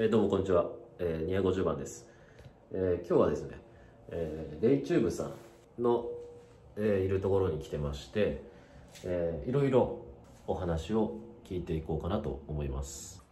えー、どうもこんにちは、えー、250番です、えー、今日はですね、えー、レイチューブさんの、えー、いるところに来てまして、えー、いろいろお話を聞いていこうかなと思います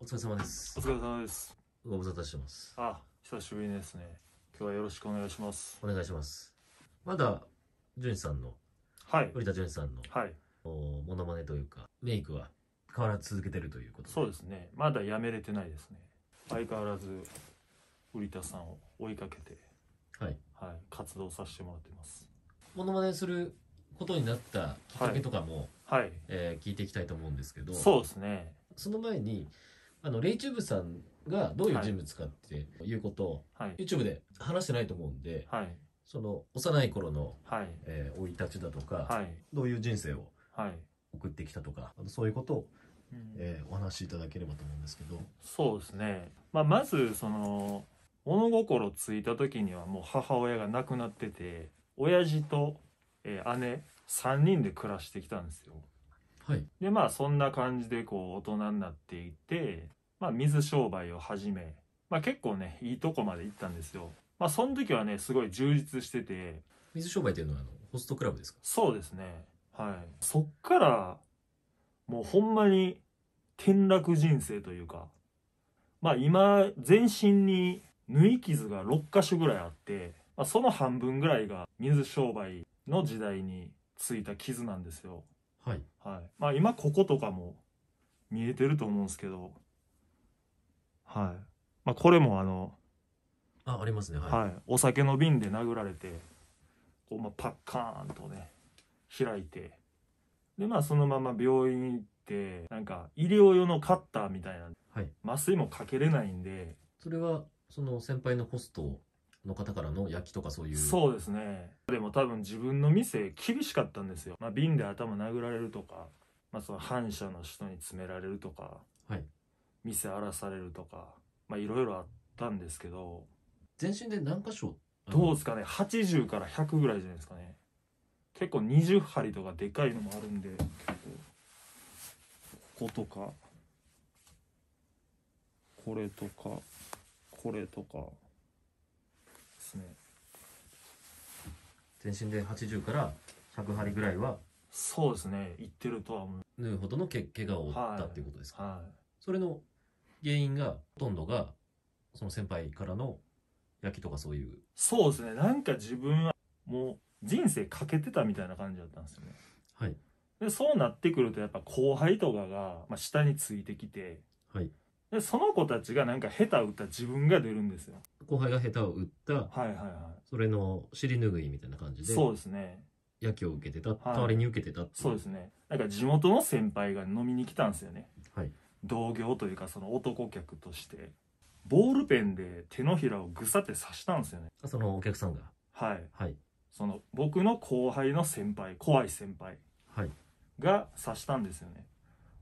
お疲れ様ですお疲れ様ですご無沙汰してますあ久しぶりですね今日はよろしくお願いしますお願いしますまだ淳さんの、はい、織田潤さんの、はい、おモノマネというかメイクは変わらず続けてるということそうですねまだやめれてないですね相変わらず売田さんを追いかけてはい、はい、活動させてもらってますモノマネすることになったきっかけとかも、はいはい、えー、聞いていきたいと思うんですけどそうですねその前にあのレイチューブさんがどういう人物かっていうことを、はい、YouTube で話してないと思うんで、はい、その幼い頃の生、はいえー、い立ちだとか、はい、どういう人生を送ってきたとか、はい、そういうことを、うん、えー、お話しいただければと思うんですけどそうですね、まあ、まずその物心ついた時にはもう母親が亡くなってて親父と、えー、姉3人で暮らしてきたんですよ。はい、でまあそんな感じでこう大人になっていて、まあ、水商売を始め、まあ、結構ねいいとこまで行ったんですよ。まあその時はねすごい充実してて水商売っていうのはあのホストクラブですかそうですねはいそっからもうほんまに転落人生というかまあ今全身に縫い傷が6箇所ぐらいあって、まあ、その半分ぐらいが水商売の時代についた傷なんですよはい、はいまあ、今こことかも見えてると思うんですけどはい、まあ、これもあのあありますね、はい、はい、お酒の瓶で殴られてこう、まあ、パッカーンとね開いてでまあそのまま病院行ってなんか医療用のカッターみたいな、はい、麻酔もかけれないんでそれはその先輩のホストの方からの焼きとかそういうそうですねでも多分自分の店厳しかったんですよ、まあ、瓶で頭殴られるとか、まあ、その反社の人に詰められるとか、はい、店荒らされるとかまあいろいろあったんですけど全身で何箇所どうですかね80から100ぐらいじゃないですかね結構20針とかでかいのもあるんで結構こことかこれとかこれとかですね全身で80から100針ぐらいはそうですねいってるとは思う縫うほどのけ怪我を負ったっていうことですか、はい、はい、それの原因がほとんどがその先輩からの焼きとかそういうそうですねなんか自分はもう人生かけてたみたいな感じだったんですよねはいでそうなってくるとやっぱ後輩とかが、まあ、下についてきて、はい、でその子たちがなんか下手打った自分が出るんですよ後輩が下手を打ったはいはいはいそれの尻拭いみたいな感じでそうですね野球を受けてた、はい、代わりに受けてたそうですねなんか地元の先輩が飲みに来たんですよね、はい、同業というかその男客としてボールペンで手のひらをぐさって刺したんですよねそのお客さんがはいはいその僕の後輩の先輩怖い先輩が刺したんですよね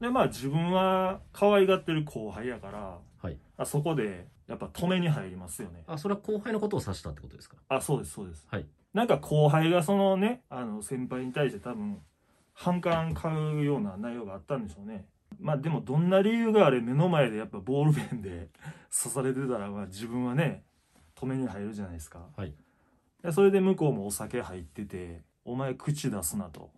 でまあ自分は可愛がってる後輩やから、はいあそこでやっぱ止めに入りますよねあそれは後輩のことを指したってことですかあそうですそうですはいなんか後輩がそのねあの先輩に対して多分反感買うような内容があったんでしょうねまあでもどんな理由があれ目の前でやっぱボールペンで 刺されてたらまあ自分はね止めに入るじゃないですか、はい、でそれで向こうもお酒入ってて「お前口出すな」と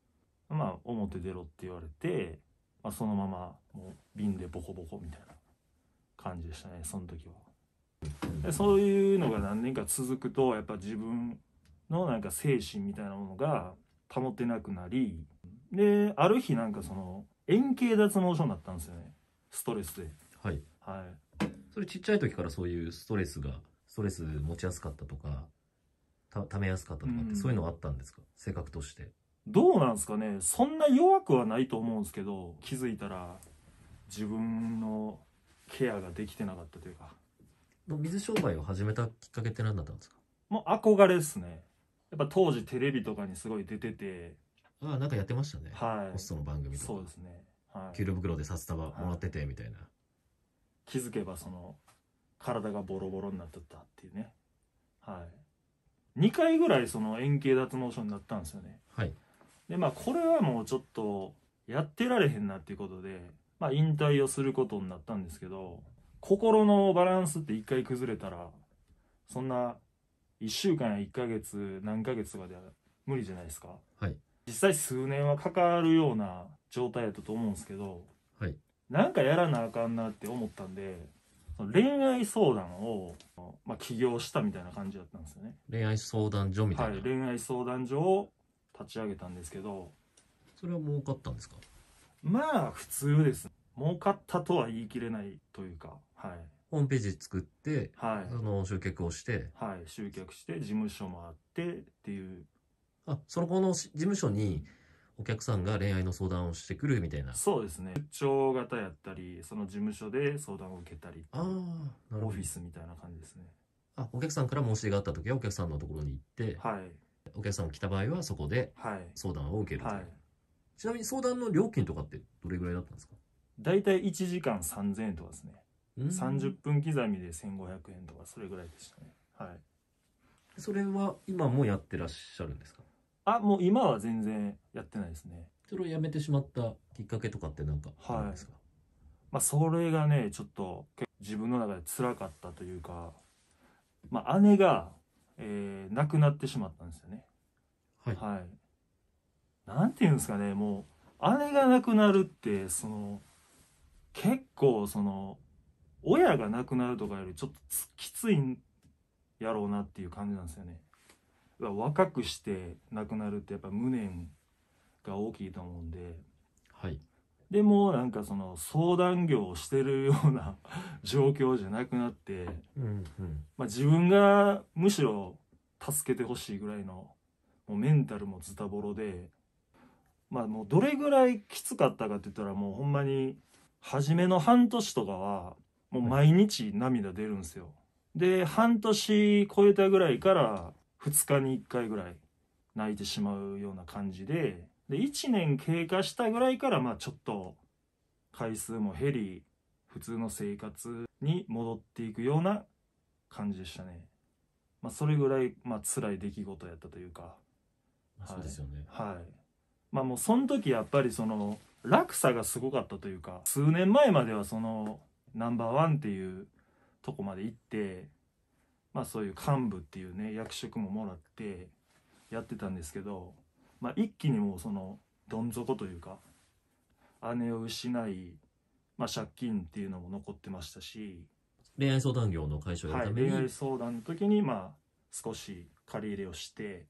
「まあ表出ろ」って言われて、まあ、そのままもう瓶でボコボコみたいな感じでしたねその時は。でそういうのが何年か続くとやっぱ自分のなんか精神みたいなものが保てなくなりである日なんかその円形脱毛症になったんですよねストレスではい、はい、それちっちゃい時からそういうストレスがストレス持ちやすかったとかためやすかったとかってそういうのはあったんですか、うん、性格としてどうなんですかねそんな弱くはないと思うんですけど気づいたら自分のケアができてなかったというか水商売を始めたきっかけって何だったんですかもう憧れですねやっぱ当時テレビとかにすごい出ててああ、なんかやってましたね。はい。ホストの番組とか。そうですね。はい。給料袋で札束もらってて、みたいな、はい、気づけば、その、体がボロボロになっとったっていうね。はい。2回ぐらい、その、円形脱毛症になったんですよね。はい。で、まあ、これはもうちょっと、やってられへんなっていうことで、まあ、引退をすることになったんですけど、心のバランスって1回崩れたら、そんな、1週間や1ヶ月、何ヶ月とかでは無理じゃないですか。実際数年はかかるような状態やったと思うんですけど、はい、なんかやらなあかんなって思ったんで恋愛相談を、まあ、起業したみたいな感じだったんですよね恋愛相談所みたいな、はい、恋愛相談所を立ち上げたんですけどそれは儲かったんですかまあ普通です儲かったとは言い切れないというかはいホームページ作って、はい、その集客をしてはい集客して事務所もあってっていうあ、その子の事務所に、お客さんが恋愛の相談をしてくるみたいな。そうですね。出張型やったり、その事務所で相談を受けたり、ああ、なるほど。オフィスみたいな感じですね。あ、お客さんから申し出があった時はお客さんのところに行って、はい。お客さんが来た場合はそこで、はい。相談を受けるはいはい、ちなみに相談の料金とかってどれぐらいだったんですか大体1時間3000円とかですね。30分刻みで1500円とか、それぐらいでしたね。はい。それは今もやってらっしゃるんですかあもう今は全然やってないですねそれをやめてしまったきっかけとかって何かあるんですか、はい、まあ、それがねちょっと自分の中で辛かったというか、まあ、姉が、えー、亡くなってしまったんですよねはい、はい、なんていうんですかねもう姉が亡くなるってその結構その親が亡くなるとかよりちょっときついやろうなっていう感じなんですよね若くして亡くなるってやっぱ無念が大きいと思うんで、はい、でもなんかその相談業をしてるような 状況じゃなくなって、うんうん、まあ、自分がむしろ助けてほしいぐらいのもうメンタルもズタボロで、まあ、もうどれぐらいきつかったかって言ったらもうほんまに初めの半年とかはもう毎日涙出るんですよ。で半年超えたぐらいから2日に1回ぐらい泣いてしまうような感じでで1年経過したぐらいからまあちょっと回数も減り普通の生活に戻っていくような感じでしたね、まあ、それぐらい、まあ辛い出来事やったというか、まあ、そうですよねはい、はい、まあもうその時やっぱりその落差がすごかったというか数年前まではそのナンバーワンっていうとこまで行ってまあ、そういう幹部っていうね役職ももらってやってたんですけど、まあ、一気にもうそのどん底というか姉を失い、まあ、借金っていうのも残ってましたし恋愛相談業の会社やために、はい、恋愛相談の時にまあ少し借り入れをして、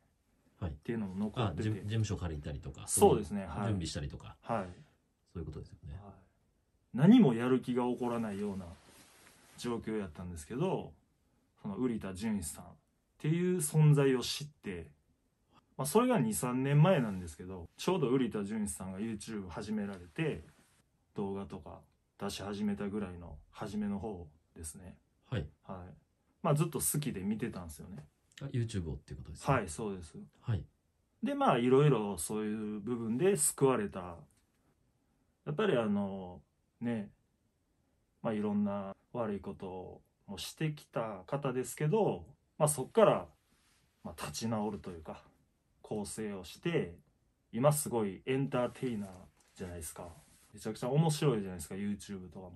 はい、っていうのも残ってて事務所借りたりとかそうですね、はい、準備したりとか、はい、そういうことですよね、はい、何もやる気が起こらないような状況やったんですけどその瓜田純一さんっていう存在を知って、まあ、それが23年前なんですけどちょうど瓜田純一さんが YouTube 始められて動画とか出し始めたぐらいの初めの方ですねはい、はい、まあずっと好きで見てたんですよね YouTube をっていうことですねはいそうですはいでまあいろいろそういう部分で救われたやっぱりあのねまあいろんな悪いことをしてきた方ですけど、まあ、そこから、まあ、立ち直るというか構成をして今すごいエンターテイナーじゃないですかめちゃくちゃ面白いじゃないですか YouTube とかも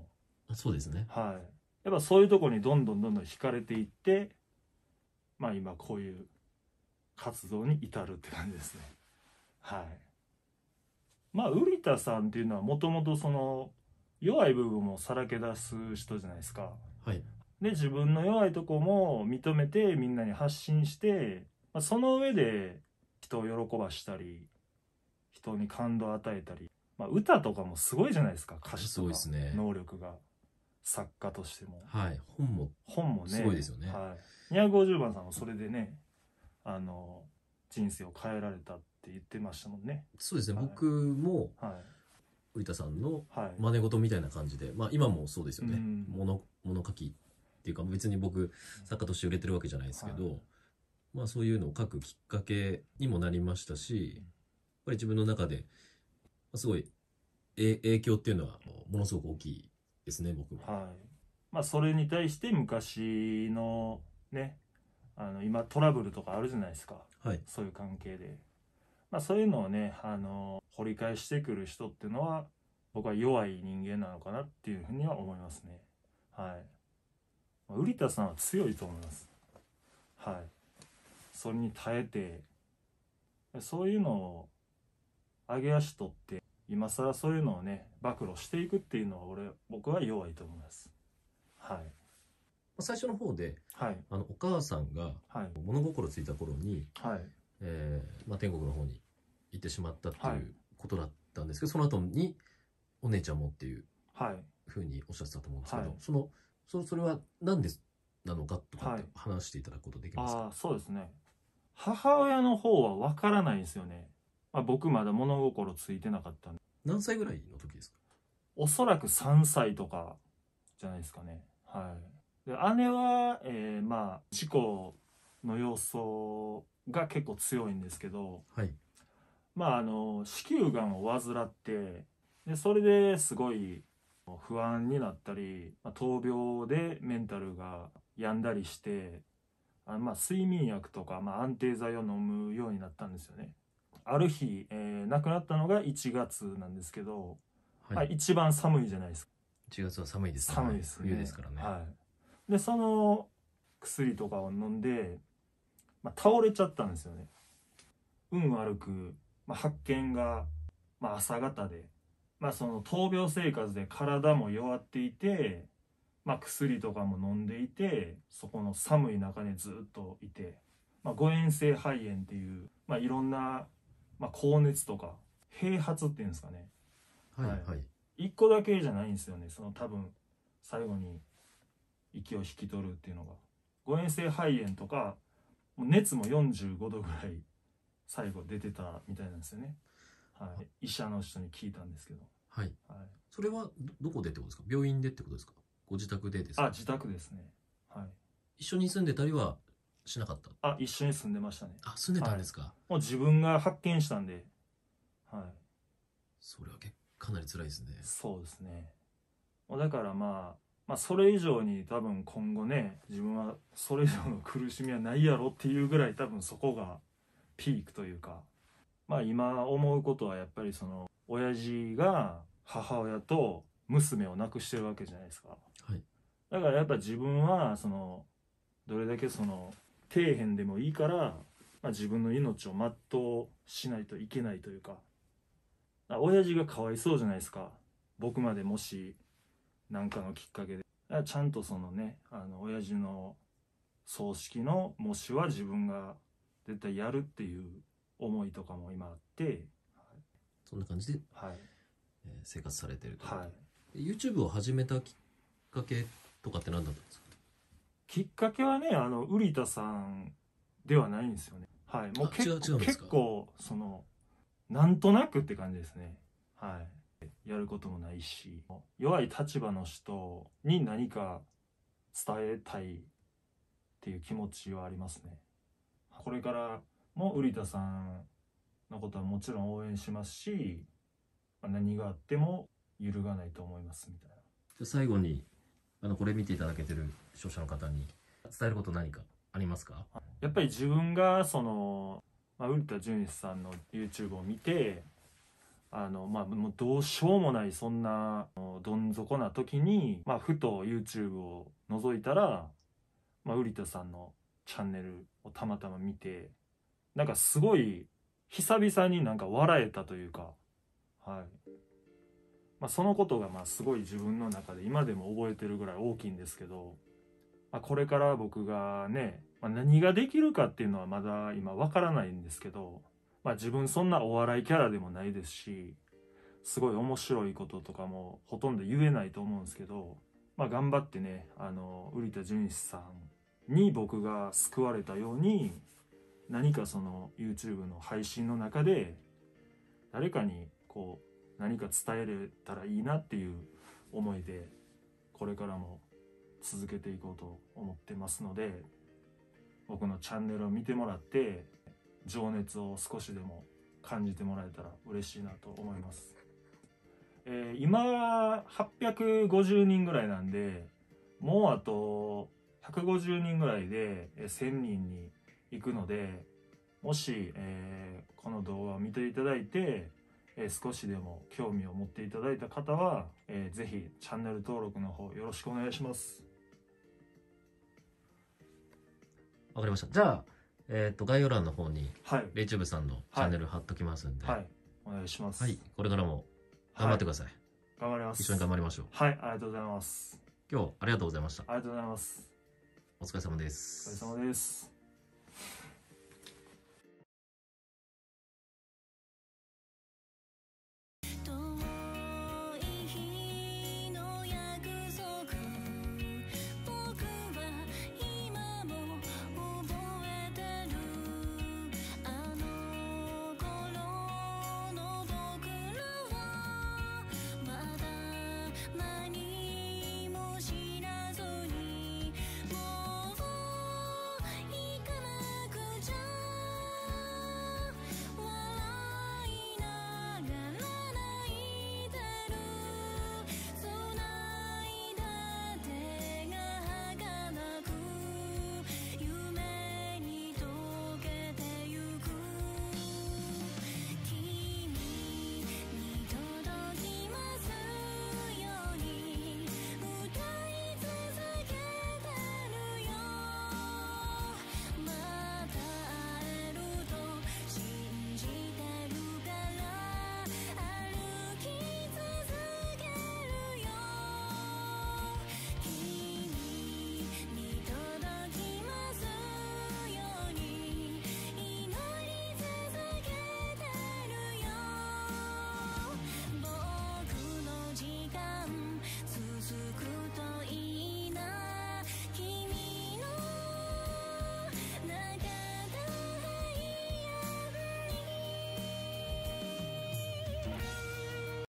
そうですねはいやっぱそういうとこにどんどんどんどん惹かれていってまあ今こういう活動に至るって感じですねはいまあ瓜田さんっていうのはもともとその弱い部分をさらけ出す人じゃないですかはい、で自分の弱いとこも認めてみんなに発信して、まあ、その上で人を喜ばしたり人に感動を与えたり、まあ、歌とかもすごいじゃないですか歌詞とか能力が、作家としてもはい本も本もねすごいですよね、はい、250番さんもそれでねあの人生を変えられたって言ってましたもんねそうですね、はい、僕も、はい、瓜田さんの真似事みたいな感じで、まあ今もそうですよね、物物書きっていうか別に僕作家として売れてるわけじゃないですけど、はい、まあそういうのを書くきっかけにもなりましたし、やっぱり自分の中ですごい影響っていうのはものすごく大きいですね僕は。はいまあ、それに対して昔のねあの今トラブルとかあるじゃないですか、はい、そういう関係で、まあ、そういうのをねあの掘り返してくる人っていうのは僕は弱い人間なのかなっていうふうには思いますね。はい瓜田さんは強いと思いますはいそれに耐えてそういうのを上げ足取って今更そういうのをね暴露していくっていうのは俺僕は弱いと思いますはい最初の方で、はい、あのお母さんが物心ついた頃に、はいえーまあ、天国の方に行ってしまったっていうことだったんですけど、はい、その後にお姉ちゃんもっていうふうにおっしゃってたと思うんですけど、はい、そのそそれは何ですなのかとかって話していただくことできますか、はい、あそうですね母親の方は分からないんですよね、まあ、僕まだ物心ついてなかったんで何歳ぐらいの時ですかおそらく3歳とかじゃないですかねはいで姉は、えー、まあ事故の様相が結構強いんですけど、はい、まああの子宮がんを患ってでそれですごい不安になったり、ま闘病でメンタルが病んだりしてあまあ、睡眠薬とか、まあ、安定剤を飲むようになったんですよね。ある日、えー、亡くなったのが1月なんですけど、はい、はい、一番寒いじゃないですか。1月は寒いです、ね、寒いですね。冬ですからね。はい。で、その薬とかを飲んで、まあ、倒れちゃったんですよね。運悪く、まあ、発見が、まあ、朝方で、まあ、その闘病生活で体も弱っていて、まあ、薬とかも飲んでいてそこの寒い中でずっといて、まあ、誤え性肺炎っていう、まあ、いろんな、まあ、高熱とか併発っていうんですかねはい、はい、1個だけじゃないんですよねその多分最後に息を引き取るっていうのが誤え性肺炎とか熱も45度ぐらい最後出てたみたいなんですよね。はい、医者の人に聞いたんですけど。はい。はい、それはどこでってことですか病院でってことですかご自宅でですかあ、自宅ですね。はい。一緒に住んでたりはしなかったあ、一緒に住んでましたね。あ、住んでたんですか、はい、もう自分が発見したんで。はい。それはけかなり辛いですね。そうですね。だからまあ、まあ、それ以上に多分今後ね自分はそれ以上の苦しみはないやろっていうぐらい多分そこがピークというかまあ今思うことはやっぱりその親父が母親と娘を亡くしてるわけじゃないですか、はい、だからやっぱ自分はそのどれだけその底辺でもいいから、まあ、自分の命を全うしないといけないというかか親父がかわいそうじゃないですか僕までもし何かのきっかけでちゃんとそのねあの親父の葬式の模試は自分が絶対やるっていう思いとかも今あって、はい、そんな感じで、はいえー、生活されてると、はい、YouTube を始めたきっかけとかって何だったんですかきっかけはねあのウリタさんではないんですよねはいもう結構結構そのなんとなくって感じですねはいやることもないし弱い立場の人に何か伝えたいっていう気持ちはありますねこれからもう瓜田さんのことはもちろん応援しますし、まあ、何があっても揺るがないと思いますみたいなじゃ最後にあのこれ見ていただけてる視聴者の方に伝えること何かありますかやっぱり自分がその、まあ、瓜田純一さんの YouTube を見てあのまあ、もうどうしようもないそんなどん底な時に、まあ、ふと YouTube を覗いたら、まあ、瓜田さんのチャンネルをたまたま見てなんかすごい久々になんか笑えたというか、はい。まあ、そのことがまあすごい自分の中で今でも覚えてるぐらい大きいんですけど、まあ、これから僕がね、まあ、何ができるかっていうのはまだ今わからないんですけど、まあ、自分そんなお笑いキャラでもないですし、すごい面白いこととかもほとんど言えないと思うんですけど、まあ、頑張ってね、あの、瓜田純一さんに僕が救われたように、何かその YouTube の配信の中で誰かにこう何か伝えれたらいいなっていう思いでこれからも続けていこうと思ってますので僕のチャンネルを見てもらって情熱を少しでも感じてもらえたら嬉しいなと思います、えー、今850人ぐらいなんでもうあと150人ぐらいで1000人にいくのでもし、えー、この動画を見ていただいて、えー、少しでも興味を持っていただいた方は、えー、ぜひチャンネル登録の方よろしくお願いしますわかりましたじゃあ、えーと、概要欄の方に、はい、レイチューブさんのチャンネル貼っときますんで、はい、はい、お願いします、はい、これからも頑張ってください、はい、頑張ります一緒に頑張りましょうはいありがとうございます今日ありがとうございましたありがとうございますお疲れ様ですお疲れ様です